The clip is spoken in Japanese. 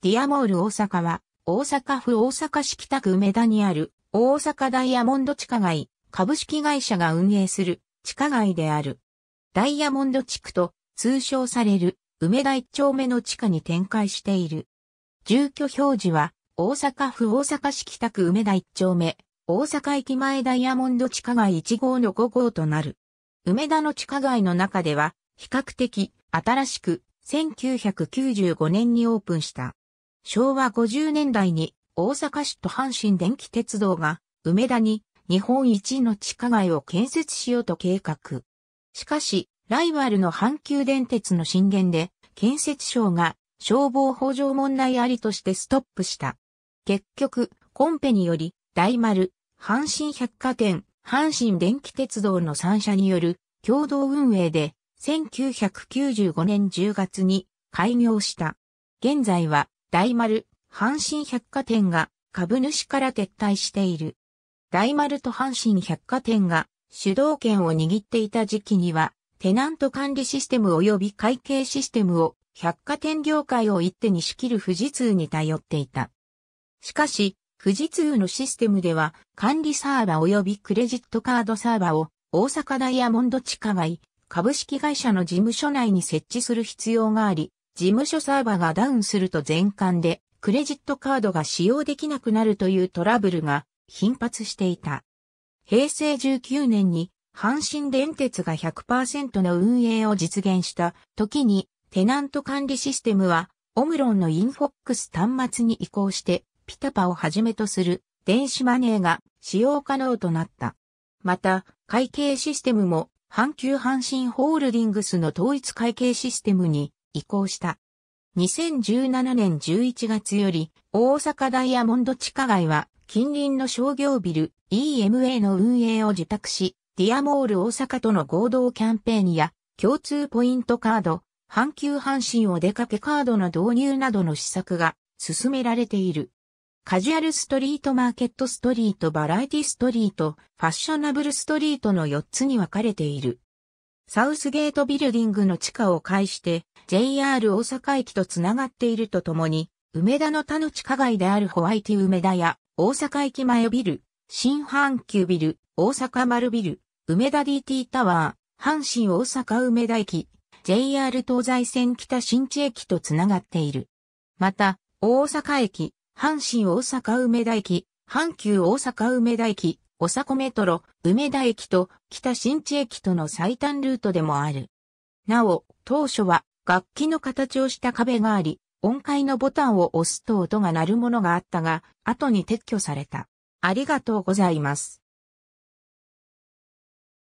ディアモール大阪は、大阪府大阪市北区梅田にある、大阪ダイヤモンド地下街、株式会社が運営する地下街である。ダイヤモンド地区と通称される梅田一丁目の地下に展開している。住居表示は、大阪府大阪市北区梅田一丁目、大阪駅前ダイヤモンド地下街1号の5号となる。梅田の地下街の中では、比較的新しく1995年にオープンした。昭和50年代に大阪市と阪神電気鉄道が梅田に日本一の地下街を建設しようと計画。しかし、ライバルの阪急電鉄の震源で建設省が消防法上問題ありとしてストップした。結局、コンペにより大丸、阪神百貨店、阪神電気鉄道の3社による共同運営で1995年10月に開業した。現在は大丸、阪神百貨店が株主から撤退している。大丸と阪神百貨店が主導権を握っていた時期には、テナント管理システム及び会計システムを百貨店業界を一手に仕切る富士通に頼っていた。しかし、富士通のシステムでは管理サーバ及びクレジットカードサーバを大阪ダイヤモンド地下街株式会社の事務所内に設置する必要があり、事務所サーバーがダウンすると全館でクレジットカードが使用できなくなるというトラブルが頻発していた。平成19年に阪神電鉄が100%の運営を実現した時にテナント管理システムはオムロンのインフォックス端末に移行してピタパをはじめとする電子マネーが使用可能となった。また会計システムも阪急阪神ホールディングスの統一会計システムに移行した。2017年11月より、大阪ダイヤモンド地下街は、近隣の商業ビル EMA の運営を受託し、ディアモール大阪との合同キャンペーンや、共通ポイントカード、阪急阪神お出かけカードの導入などの施策が進められている。カジュアルストリートマーケットストリートバラエティストリートファッショナブルストリートの4つに分かれている。サウスゲートビルディングの地下を介して JR 大阪駅とつながっているとともに、梅田の他の地下街であるホワイティ梅田や大阪駅前ビル、新阪急ビル、大阪丸ビル、梅田 DT タワー、阪神大阪梅田駅、JR 東西線北新地駅とつながっている。また、大阪駅、阪神大阪梅田駅、阪急大阪梅田駅、おさこメトロ、梅田駅と北新地駅との最短ルートでもある。なお、当初は楽器の形をした壁があり、音階のボタンを押すと音が鳴るものがあったが、後に撤去された。ありがとうございます。